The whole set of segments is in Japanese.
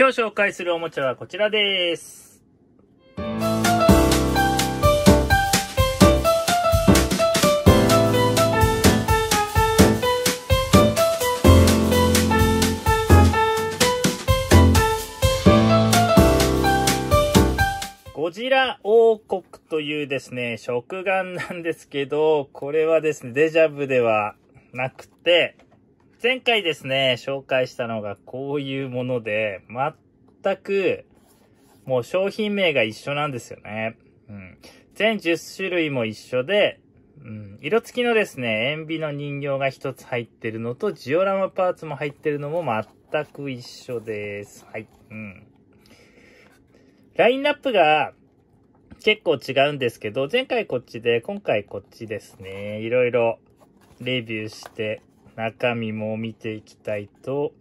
今日紹介するおもちゃはこちらです。ゴジラ王国というですね、食玩なんですけど、これはですね、デジャブではなくて、前回ですね、紹介したのがこういうもので、全く、もう商品名が一緒なんですよね。うん。全10種類も一緒で、うん、色付きのですね、塩ビの人形が一つ入ってるのと、ジオラマパーツも入ってるのも全く一緒です。はい。うん。ラインナップが結構違うんですけど、前回こっちで、今回こっちですね。いろいろレビューして中身も見ていきたいと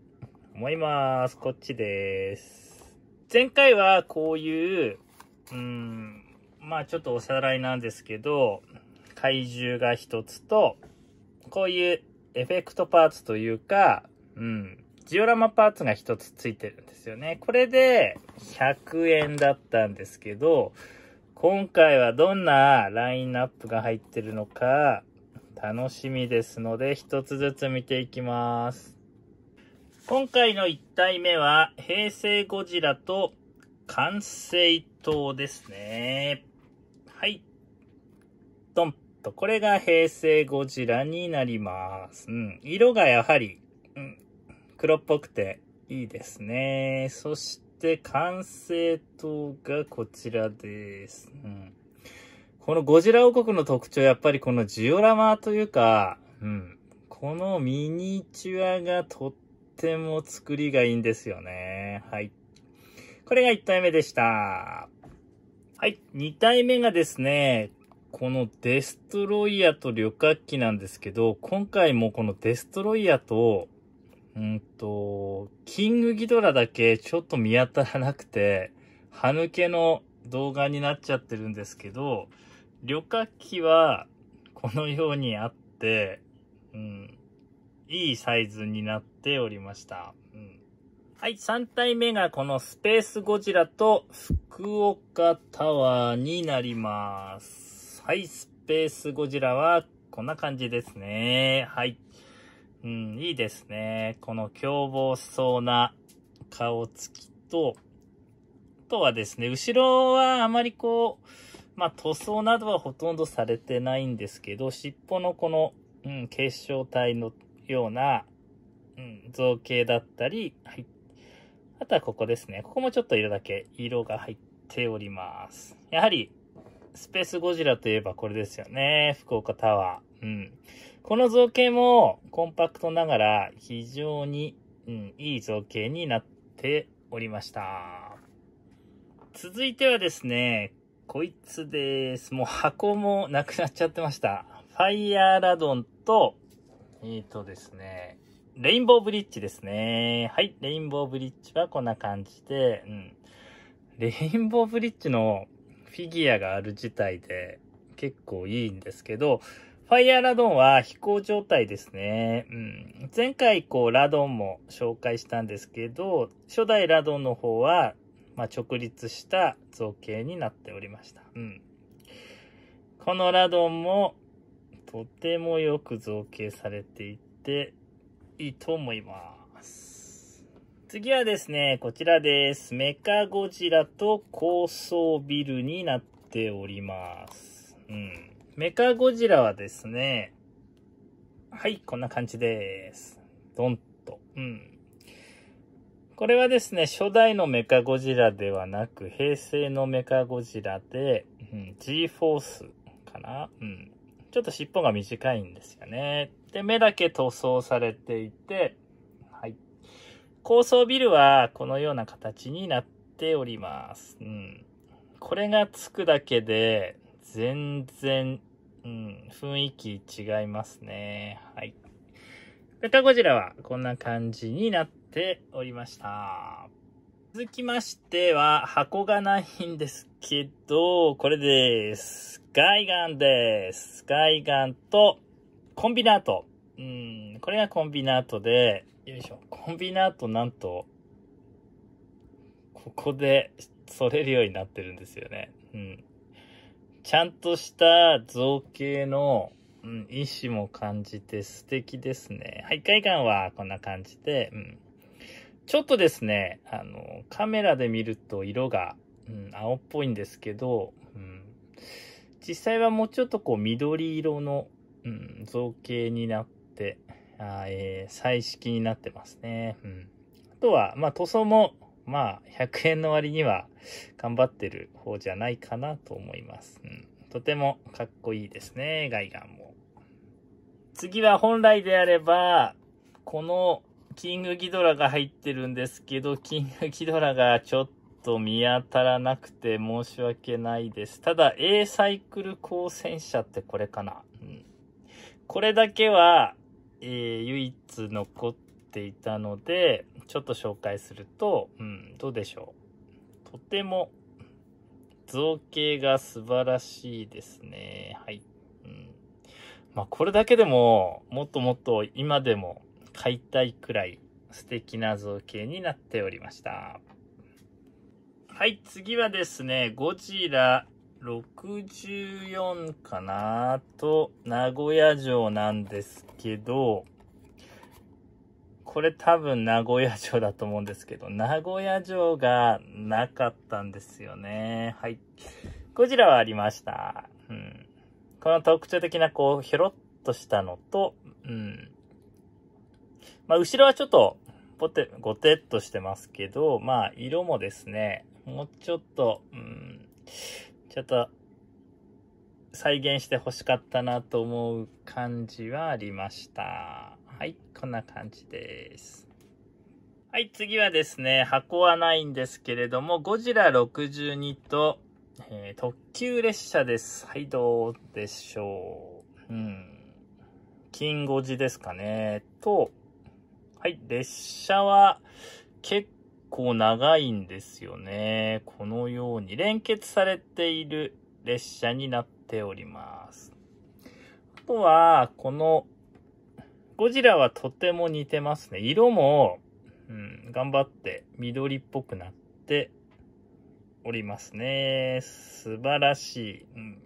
思います。こっちです。前回はこういう、うん、まあちょっとおさらいなんですけど、怪獣が一つと、こういうエフェクトパーツというか、うん、ジオラマパーツが一つついてるんですよね。これで100円だったんですけど、今回はどんなラインナップが入ってるのか、楽しみですので、一つずつ見ていきます。今回の1体目は、平成ゴジラと完成糖ですね。はい。ドンと、これが平成ゴジラになります。うん。色がやはり、うん、黒っぽくていいですね。そして、完成糖がこちらです。うん。このゴジラ王国の特徴、やっぱりこのジオラマというか、うん。このミニチュアがとっても作りがいいんですよね。はい。これが1体目でした。はい。2体目がですね、このデストロイヤーと旅客機なんですけど、今回もこのデストロイヤーと、うんと、キングギドラだけちょっと見当たらなくて、歯抜けの動画になっちゃってるんですけど、旅客機はこのようにあって、うん、いいサイズになっておりました。うん、はい、3体目がこのスペースゴジラと福岡タワーになります。はい、スペースゴジラはこんな感じですね。はい。うん、いいですね。この凶暴そうな顔つきと、あとはですね、後ろはあまりこう、まあ、塗装などはほとんどされてないんですけど、尻尾のこの、うん、結晶体のような、うん、造形だったり、はい。あとはここですね。ここもちょっと色だけ色が入っております。やはり、スペースゴジラといえばこれですよね。福岡タワー。うん。この造形もコンパクトながら非常に、うん、いい造形になっておりました。続いてはですね、こいつです。もう箱もなくなっちゃってました。ファイヤーラドンと、えっ、ー、とですね、レインボーブリッジですね。はい、レインボーブリッジはこんな感じで、うん。レインボーブリッジのフィギュアがある自体で結構いいんですけど、ファイヤーラドンは飛行状態ですね。うん。前回こうラドンも紹介したんですけど、初代ラドンの方はまあ、直立した造形になっておりました。うん。このラドンも、とてもよく造形されていて、いいと思います。次はですね、こちらです。メカゴジラと高層ビルになっております。うん。メカゴジラはですね、はい、こんな感じです。ドンと。うん。これはですね、初代のメカゴジラではなく、平成のメカゴジラで、うん、G フォースかなうん。ちょっと尻尾が短いんですよね。で、目だけ塗装されていて、はい。高層ビルはこのような形になっております。うん。これがつくだけで、全然、うん、雰囲気違いますね。はい。メカゴジラはこんな感じになってておりました。続きましては、箱がないんですけど、これです。ガイガンです。ガイガンとコンビナート。うん、これがコンビナートで、よいしょ。コンビナートなんと、ここで反れるようになってるんですよね。うん。ちゃんとした造形の、うん、意志も感じて素敵ですね。はい、外観はこんな感じで、うん。ちょっとですね、あの、カメラで見ると色が、うん、青っぽいんですけど、うん、実際はもうちょっとこう緑色の、うん、造形になって、あえー、彩色になってますね。うん、あとは、まあ、塗装も、まあ、100円の割には頑張ってる方じゃないかなと思います。うん、とてもかっこいいですね、ガイガンも。次は本来であれば、このキングギドラが入ってるんですけど、キングギドラがちょっと見当たらなくて申し訳ないです。ただ、A サイクル光線車ってこれかな。うん、これだけは、えー、唯一残っていたので、ちょっと紹介すると、うん、どうでしょう。とても、造形が素晴らしいですね。はい。うん、まあ、これだけでも、もっともっと今でも買いたいくらい素敵な造形になっておりました。はい、次はですね、ゴジラ64かなと名古屋城なんですけど、これ多分名古屋城だと思うんですけど、名古屋城がなかったんですよね。はい。ゴジラはありました。うん。この特徴的なこう、ひょろっとしたのと、うん。まあ、後ろはちょっと、ポテ、ごてっとしてますけど、まあ、色もですね、もうちょっと、うん、ちょっと、再現して欲しかったなと思う感じはありました。はい、こんな感じです。はい、次はですね、箱はないんですけれども、ゴジラ62と、えー、特急列車です。はい、どうでしょう。うん。金ゴジですかね。と、はい、列車は結構長いんですよね。このように連結されている列車になっております。あとは、このゴジラはとても似てますね。色も、うん、頑張って緑っぽくなっておりますね。素晴らしい。うん、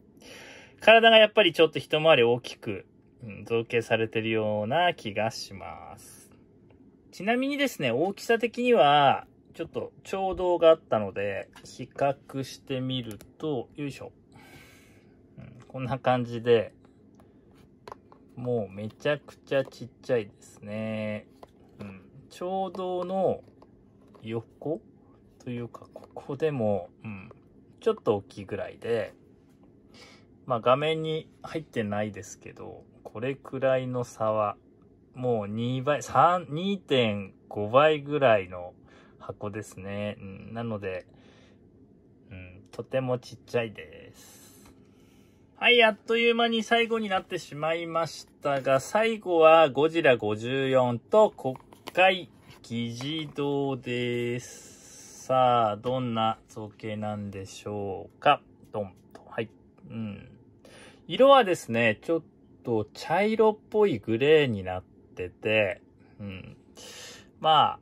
体がやっぱりちょっと一回り大きく、うん、造形されてるような気がします。ちなみにですね、大きさ的には、ちょっと調動があったので、比較してみると、よいしょ。うん、こんな感じで、もうめちゃくちゃちっちゃいですね。うん、うどの横というか、ここでも、うん、ちょっと大きいぐらいで、まあ画面に入ってないですけど、これくらいの差はもう2倍、3、2.5倍ぐらいの箱ですね。なので、うん、とてもちっちゃいです。はい、あっという間に最後になってしまいましたが、最後はゴジラ54と国会議事堂です。さあ、どんな造形なんでしょうか。ドンと。はい。うん。色はですね、ちょっと茶色っぽいグレーになっててて、うん。まあ、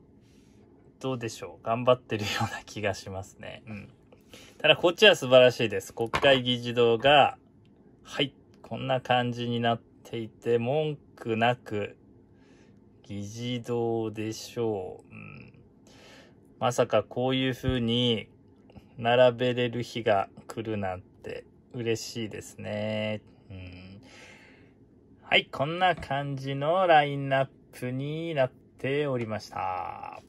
どうでしょう。頑張ってるような気がしますね。うん。ただ、こっちは素晴らしいです。国会議事堂が、はい、こんな感じになっていて、文句なく、議事堂でしょう。うん、まさかこういう風に、並べれる日が来るなんて嬉しいですね。はい、こんな感じのラインナップになっておりました。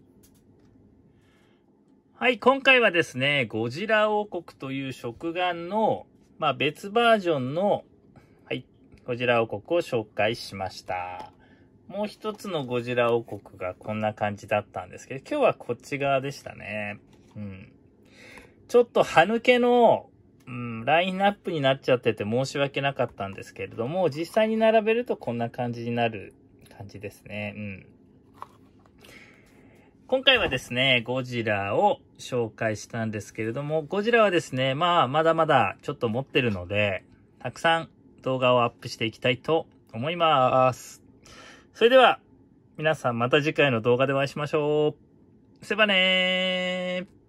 はい、今回はですね、ゴジラ王国という食玩の、まあ、別バージョンの、はい、ゴジラ王国を紹介しました。もう一つのゴジラ王国がこんな感じだったんですけど、今日はこっち側でしたね。うん。ちょっと歯抜けのうん、ラインナップになっちゃってて申し訳なかったんですけれども、実際に並べるとこんな感じになる感じですね。うん。今回はですね、ゴジラを紹介したんですけれども、ゴジラはですね、まあ、まだまだちょっと持ってるので、たくさん動画をアップしていきたいと思います。それでは、皆さんまた次回の動画でお会いしましょう。せばねー。